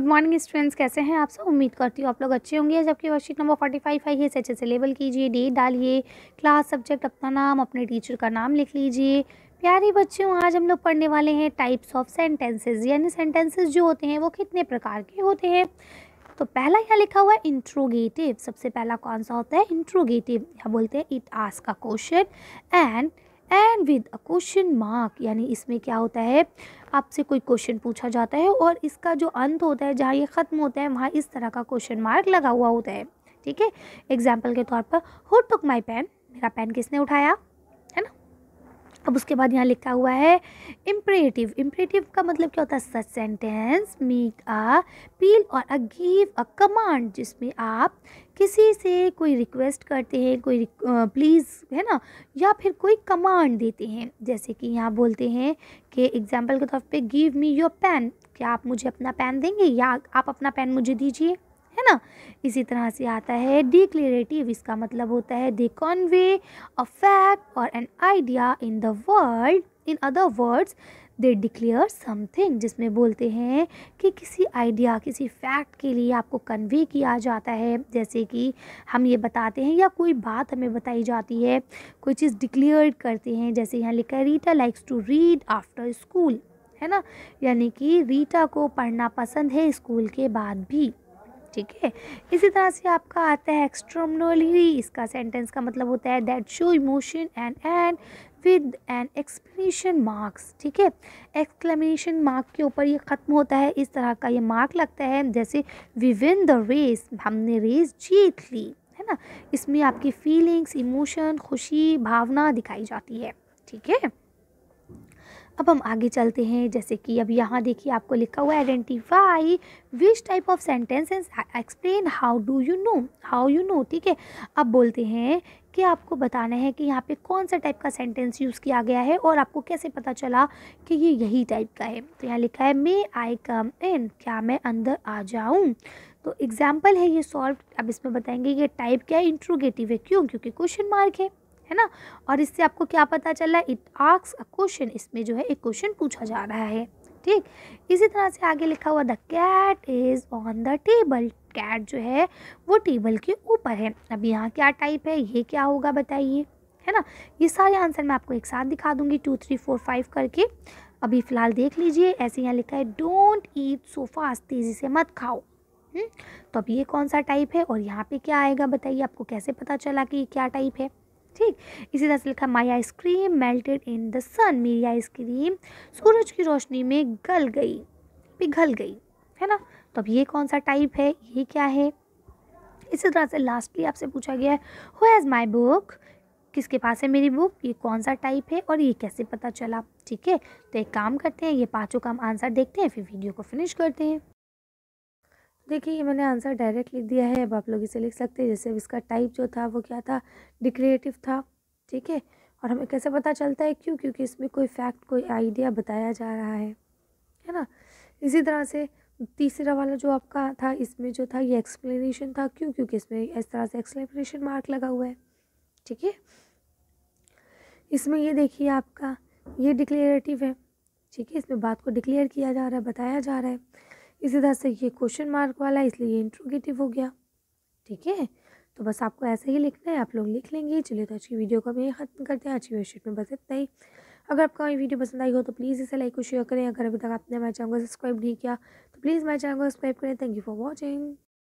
Good morning students कैसे हैं आप सब उम्मीद करती हूँ आप लोग अच्छे होंगे जबकि वर्कशीट नंबर फोर्टी फाइव है इसे अच्छे से लेबल कीजिए डेट डालिए क्लास सब्जेक्ट अपना नाम अपने टीचर का नाम लिख लीजिए प्यारे बच्चों आज हम लोग पढ़ने वाले हैं टाइप्स ऑफ सेंटेंसेज यानी सेंटेंसेज जो होते हैं वो कितने प्रकार के होते हैं तो पहला यहाँ लिखा हुआ है इंट्रोगेटिव सबसे पहला कौन सा होता है इंट्रोगेटिव यहाँ बोलते हैं इट आस का question and end with a question mark यानी इसमें क्या होता है आपसे कोई क्वेश्चन पूछा जाता है और इसका जो अंत होता है जहाँ ये ख़त्म होता है वहाँ इस तरह का क्वेश्चन मार्क लगा हुआ होता है ठीक है एग्जाम्पल के तौर पर हु टुक माई पेन मेरा पेन किसने उठाया अब उसके बाद यहाँ लिखा हुआ है इम्परेटिव इम्परेटिव का मतलब क्या होता है सच सेंटेंस मेक अ पील और अ गिव अ कमांड जिसमें आप किसी से कोई रिक्वेस्ट करते हैं कोई प्लीज़ है ना या फिर कोई कमांड देते हैं जैसे कि यहाँ बोलते हैं कि एग्जाम्पल के तौर पे गिव मी योर पेन क्या आप मुझे अपना पेन देंगे या आप अपना पेन मुझे दीजिए ना इसी तरह से आता है डिक्लेरेटिव इसका मतलब होता है दे कन्वे अ फैक्ट और an idea in the world in other words they declare something जिसमें बोलते हैं कि किसी आइडिया किसी फैक्ट के लिए आपको कन्वे किया जाता है जैसे कि हम ये बताते हैं या कोई बात हमें बताई जाती है कोई चीज़ डिक्लेयर करते हैं जैसे यहाँ लिखा है Rita likes to read after school है ना यानी कि रीटा को पढ़ना पसंद है स्कूल के बाद भी ठीक है इसी तरह से आपका आता है एक्सट्रमनोली इसका सेंटेंस का मतलब होता है that show emotion and end with an explanation marks ठीक है एक्सक्लेमेशन मार्क के ऊपर ये ख़त्म होता है इस तरह का ये मार्क लगता है जैसे वी विन द रेस हमने रेस जीत ली है ना इसमें आपकी फीलिंग्स इमोशन खुशी भावना दिखाई जाती है ठीक है अब हम आगे चलते हैं जैसे कि अब यहाँ देखिए आपको लिखा हुआ identify which type of sentence explain how do you know how you know ठीक है अब बोलते हैं कि आपको बताना है कि यहाँ पे कौन सा टाइप का सेंटेंस यूज़ किया गया है और आपको कैसे पता चला कि ये यही टाइप का है तो यहाँ लिखा है मे आई कम इन क्या मैं अंदर आ जाऊँ तो एग्जाम्पल है ये सॉल्व अब इसमें बताएंगे ये टाइप क्या है इंट्रोगेटिव है क्यों क्योंकि क्वेश्चन मार्क है है ना और इससे आपको क्या पता चला इट आक्स अ क्वेश्चन इसमें जो है एक क्वेश्चन पूछा जा रहा है ठीक इसी तरह से आगे लिखा हुआ the cat is on the table cat जो है वो टेबल के ऊपर है अब यहाँ क्या टाइप है ये क्या होगा बताइए है ना ये सारे आंसर मैं आपको एक साथ दिखा दूंगी टू थ्री फोर फाइव करके अभी फ़िलहाल देख लीजिए ऐसे यहाँ लिखा है डोंट ईट सो फास्ट तेज़ी से मत खाओ हुँ? हम्म? तो अब ये कौन सा टाइप है और यहाँ पे क्या आएगा बताइए आपको कैसे पता चला कि ये क्या टाइप है ठीक इसी तरह से लिखा my ice cream melted in the sun मेरी आइसक्रीम सूरज की रोशनी में गल गई पिघल गई है ना तो अब ये कौन सा टाइप है ये क्या है इसी तरह से लास्टली आपसे पूछा गया है हु हैज़ माई बुक किसके पास है मेरी बुक ये कौन सा टाइप है और ये कैसे पता चला ठीक है तो एक काम करते हैं ये पाँचों काम आंसर देखते हैं फिर वीडियो को फिनिश करते हैं देखिए ये मैंने आंसर डायरेक्ट लिख दिया है अब आप लोग इसे लिख सकते हैं जैसे इसका टाइप जो था वो क्या था डिक्रिएटिव था ठीक है और हमें कैसे पता चलता है क्यों क्योंकि इसमें कोई फैक्ट कोई आइडिया बताया जा रहा है है ना इसी तरह से तीसरा वाला जो आपका था इसमें जो था ये एक्सप्लेनेशन था क्यों क्योंकि इसमें इस तरह से एक्सप्लेनेशन मार्क लगा हुआ है ठीक है इसमें ये देखिए आपका ये डिक्लेरेटिव है ठीक है इसमें बात को डिक्लेयर किया जा रहा है बताया जा रहा है इसी तरह से ये क्वेश्चन मार्क वाला इसलिए इंट्रोगेटिव हो गया ठीक है तो बस आपको ऐसे ही लिखना है आप लोग लिख लेंगे चलिए तो आज की वीडियो को हम यही खत्म करते हैं आज की वीडियो में बस इतना ही अगर आपको हमारी वीडियो पसंद आई हो तो प्लीज़ इसे लाइक और शेयर करें अगर अभी तक आपने हमारे चैनल को सब्सक्राइब नहीं किया तो प्लीज़ हमारे चैनल को सब्सक्राइब करें थैंक यू फॉर वॉचिंग